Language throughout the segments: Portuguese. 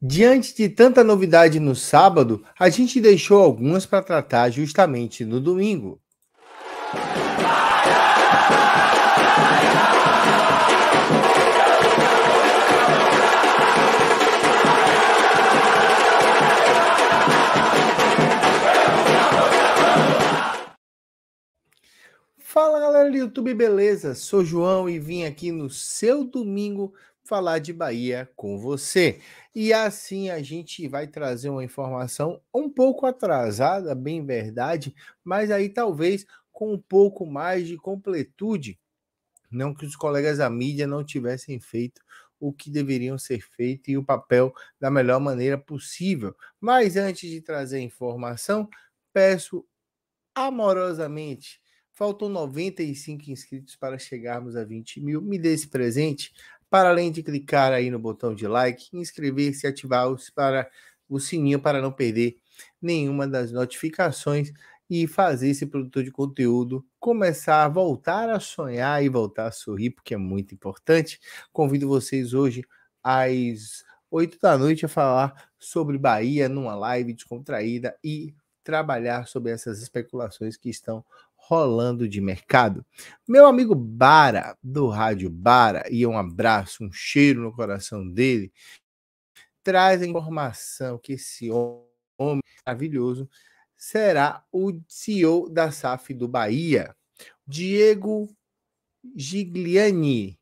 Diante de tanta novidade no sábado, a gente deixou algumas para tratar justamente no domingo. Fala galera do YouTube, beleza? Sou João e vim aqui no seu domingo falar de Bahia com você. E assim a gente vai trazer uma informação um pouco atrasada, bem verdade, mas aí talvez com um pouco mais de completude. Não que os colegas da mídia não tivessem feito o que deveriam ser feito e o papel da melhor maneira possível. Mas antes de trazer informação, peço amorosamente Faltam 95 inscritos para chegarmos a 20 mil. Me dê esse presente para além de clicar aí no botão de like, inscrever-se e ativar os, para, o sininho para não perder nenhuma das notificações e fazer esse produtor de conteúdo começar a voltar a sonhar e voltar a sorrir, porque é muito importante. Convido vocês hoje às 8 da noite a falar sobre Bahia numa live descontraída e trabalhar sobre essas especulações que estão rolando de mercado. Meu amigo Bara, do Rádio Bara, e um abraço, um cheiro no coração dele, traz a informação que esse homem maravilhoso será o CEO da SAF do Bahia. Diego Gigliani,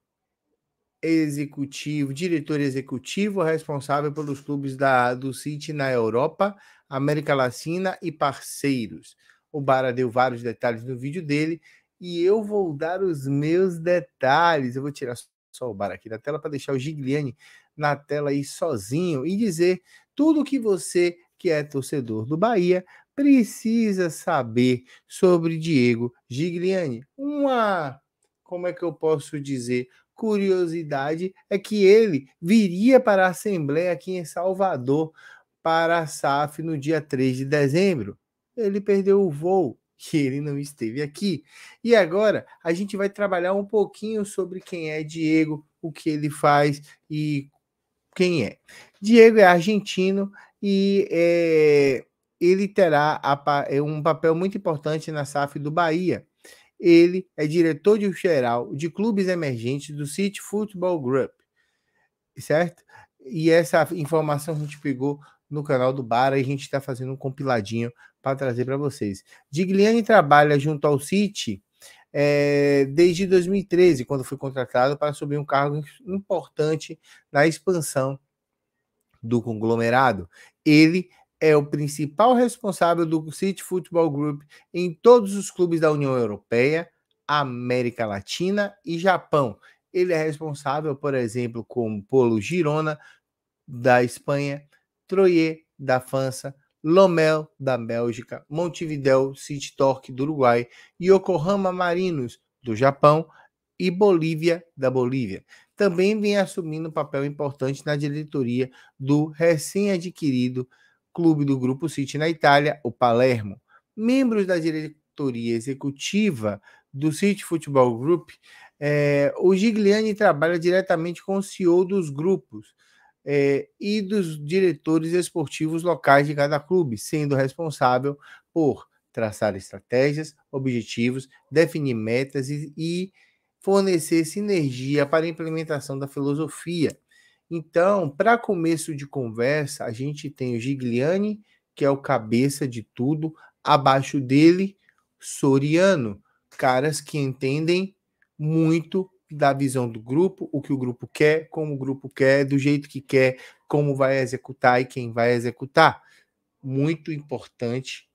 executivo, diretor executivo responsável pelos clubes da, do City na Europa, América Latina e parceiros. O Bara deu vários detalhes no vídeo dele e eu vou dar os meus detalhes. Eu vou tirar só o Bara aqui da tela para deixar o Gigliani na tela aí sozinho e dizer tudo o que você que é torcedor do Bahia precisa saber sobre Diego Gigliani. Uma como é que eu posso dizer? Curiosidade é que ele viria para a Assembleia aqui em Salvador, para a SAF, no dia 3 de dezembro. Ele perdeu o voo, que ele não esteve aqui. E agora a gente vai trabalhar um pouquinho sobre quem é Diego, o que ele faz e quem é. Diego é argentino e é, ele terá a, é um papel muito importante na SAF do Bahia. Ele é diretor de geral de clubes emergentes do City Football Group, certo? E essa informação a gente pegou no canal do Bara e a gente está fazendo um compiladinho para trazer para vocês. Digliani trabalha junto ao City é, desde 2013, quando foi contratado para assumir um cargo importante na expansão do conglomerado. Ele é o principal responsável do City Football Group em todos os clubes da União Europeia, América Latina e Japão. Ele é responsável, por exemplo, como pelo Girona da Espanha, Troyer da França, Lomel da Bélgica, Montevideo City Torque do Uruguai, Yokohama Marinos do Japão e Bolívia da Bolívia. Também vem assumindo um papel importante na diretoria do recém-adquirido clube do Grupo City na Itália, o Palermo. Membros da diretoria executiva do City Football Group, é, o Gigliani trabalha diretamente com o CEO dos grupos é, e dos diretores esportivos locais de cada clube, sendo responsável por traçar estratégias, objetivos, definir metas e, e fornecer sinergia para a implementação da filosofia. Então, para começo de conversa, a gente tem o Gigliani, que é o cabeça de tudo, abaixo dele, Soriano, caras que entendem muito da visão do grupo, o que o grupo quer, como o grupo quer, do jeito que quer, como vai executar e quem vai executar. Muito importante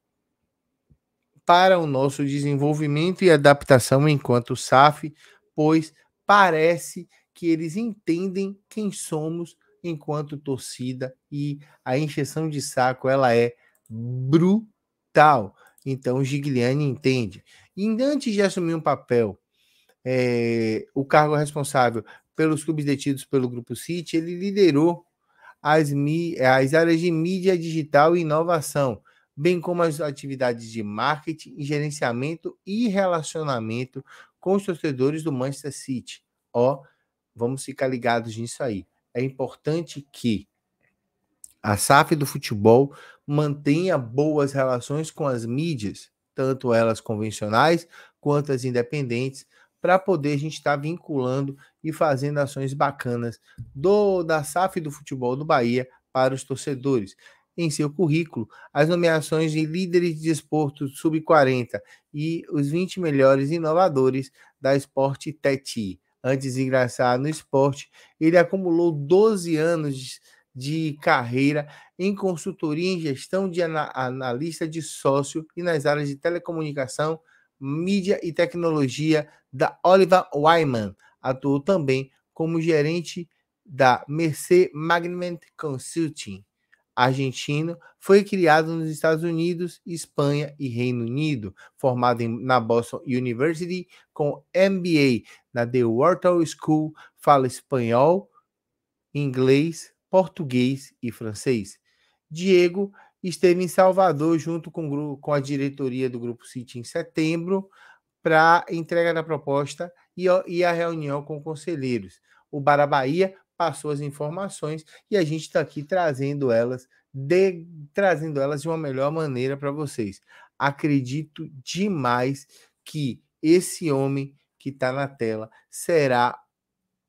para o nosso desenvolvimento e adaptação enquanto SAF, pois parece que eles entendem quem somos enquanto torcida e a injeção de saco ela é brutal. Então o Gigliani entende. E antes de assumir um papel, é, o cargo responsável pelos clubes detidos pelo Grupo City, ele liderou as, as áreas de mídia digital e inovação, bem como as atividades de marketing, gerenciamento e relacionamento com os torcedores do Manchester City. Ó, Vamos ficar ligados nisso aí. É importante que a SAF do futebol mantenha boas relações com as mídias, tanto elas convencionais quanto as independentes, para poder a gente estar tá vinculando e fazendo ações bacanas do da SAF do futebol do Bahia para os torcedores. Em seu currículo, as nomeações de líderes de esporto sub-40 e os 20 melhores inovadores da Esporte Teti antes de ingressar no esporte. Ele acumulou 12 anos de carreira em consultoria em gestão de analista de sócio e nas áreas de telecomunicação, mídia e tecnologia da Oliver Wyman. Atuou também como gerente da Mercer Management Consulting argentino, foi criado nos Estados Unidos, Espanha e Reino Unido, formado em, na Boston University com MBA na The Wharton School, fala espanhol, inglês, português e francês. Diego esteve em Salvador junto com, com a diretoria do Grupo City em setembro para entrega da proposta e, e a reunião com conselheiros. O Barabahia as suas informações e a gente está aqui trazendo elas, de, trazendo elas de uma melhor maneira para vocês. Acredito demais que esse homem que está na tela será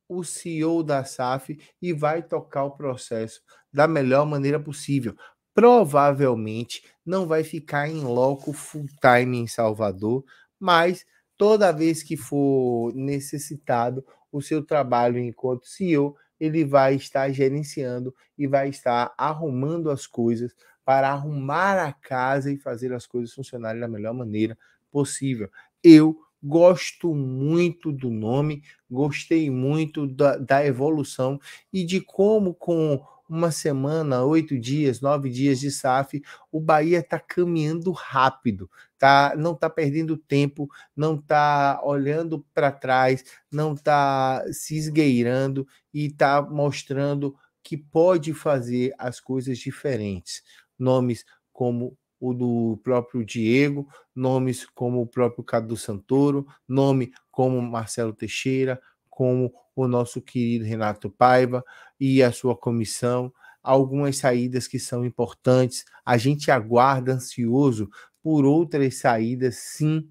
o CEO da SAF e vai tocar o processo da melhor maneira possível. Provavelmente não vai ficar em loco full time em Salvador, mas toda vez que for necessitado, o seu trabalho enquanto CEO ele vai estar gerenciando e vai estar arrumando as coisas para arrumar a casa e fazer as coisas funcionarem da melhor maneira possível. Eu gosto muito do nome, gostei muito da, da evolução e de como, com uma semana, oito dias, nove dias de SAF, o Bahia está caminhando rápido, tá? não está perdendo tempo, não está olhando para trás, não está se esgueirando e está mostrando que pode fazer as coisas diferentes. Nomes como o do próprio Diego, nomes como o próprio Cadu Santoro, nome como Marcelo Teixeira, como o nosso querido Renato Paiva e a sua comissão. Algumas saídas que são importantes. A gente aguarda ansioso por outras saídas, sim,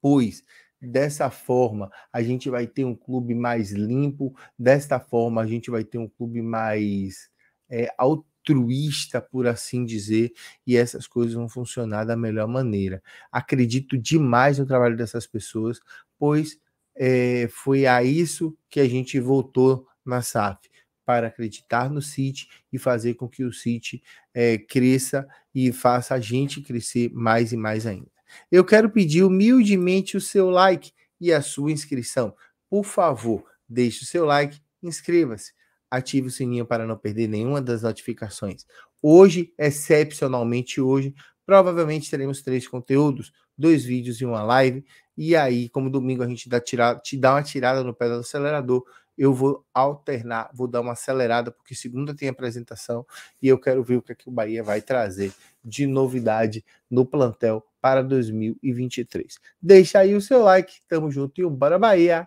pois dessa forma a gente vai ter um clube mais limpo, desta forma a gente vai ter um clube mais é, altruísta, por assim dizer, e essas coisas vão funcionar da melhor maneira. Acredito demais no trabalho dessas pessoas, pois é, foi a isso que a gente voltou na SAF, para acreditar no City e fazer com que o City é, cresça e faça a gente crescer mais e mais ainda. Eu quero pedir humildemente o seu like e a sua inscrição. Por favor, deixe o seu like, inscreva-se, ative o sininho para não perder nenhuma das notificações. Hoje, excepcionalmente hoje, provavelmente teremos três conteúdos, dois vídeos e uma live, e aí, como domingo a gente dá tira, te dá uma tirada no pé do acelerador, eu vou alternar, vou dar uma acelerada, porque segunda tem apresentação e eu quero ver o que, é que o Bahia vai trazer de novidade no plantel para 2023. Deixa aí o seu like, tamo junto e um bora Bahia!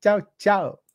Tchau, tchau!